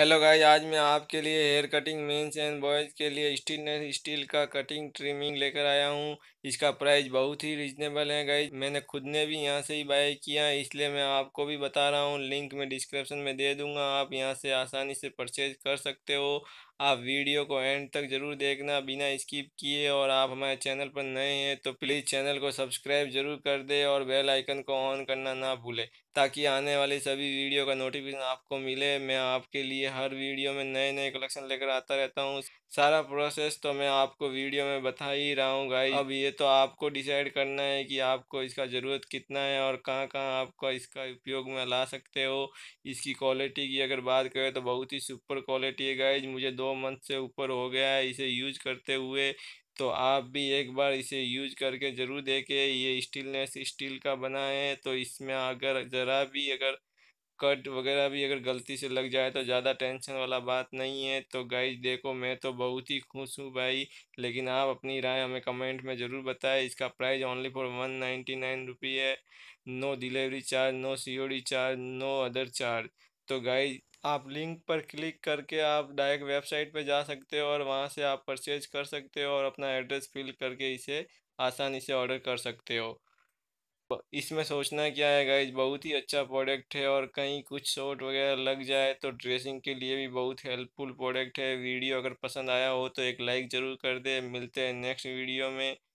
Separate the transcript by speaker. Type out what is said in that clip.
Speaker 1: hello guys आज मैं आपके लिए hair cutting men's and boys के लिए स्टीनलेस स्टील का कटिंग ट्रिमिंग लेकर आया हूं इसका प्राइस बहुत ही रिजनेबल है गाइस मैंने खुद ने भी यहां से ही बाय किया इसलिए मैं आपको भी बता रहा हूं लिंक मैं डिस्क्रिप्शन में दे दूंगा आप यहां से आसानी से परचेज कर सकते हो आप वीडियो को एंड तक ज़रूर देखना बिना स्किप किए और आप हमारे चैनल पर नए हैं तो प्लीज़ चैनल को सब्सक्राइब जरूर कर दे और बेल आइकन को ऑन करना ना भूलें ताकि आने वाली सभी वीडियो का नोटिफिकेशन आपको मिले मैं आपके लिए हर वीडियो में नए नए कलेक्शन लेकर आता रहता हूँ सारा प्रोसेस तो मैं आपको वीडियो में बता ही रहा हूँ गाई अब ये तो आपको डिसाइड करना है कि आपको इसका ज़रूरत कितना है और कहाँ कहाँ आपका इसका उपयोग में ला सकते हो इसकी क्वालिटी की अगर बात करें तो बहुत ही सुपर क्वालिटी है गाइज मुझे दो मंथ से ऊपर हो गया है इसे यूज करते हुए तो आप भी एक बार इसे यूज करके ज़रूर देखें ये स्टीलनेस स्टील का बना है तो इसमें अगर ज़रा भी अगर कट वगैरह भी अगर गलती से लग जाए तो ज़्यादा टेंशन वाला बात नहीं है तो गाइज देखो मैं तो बहुत ही खुश हूँ भाई लेकिन आप अपनी राय हमें कमेंट में ज़रूर बताएं इसका price only for one ninety nine rupee है no delivery charge no COD charge no other charge तो गाइज आप लिंक पर क्लिक करके आप डायरेक्ट वेबसाइट पे जा सकते हो और वहाँ से आप परचेज कर सकते हो और अपना एड्रेस फिल करके इसे आसानी से ऑर्डर कर सकते हो इसमें सोचना क्या है गाइज बहुत ही अच्छा प्रोडक्ट है और कहीं कुछ शॉट वगैरह लग जाए तो ड्रेसिंग के लिए भी बहुत हेल्पफुल प्रोडक्ट है वीडियो अगर पसंद आया हो तो एक लाइक ज़रूर कर दे मिलते हैं नेक्स्ट वीडियो में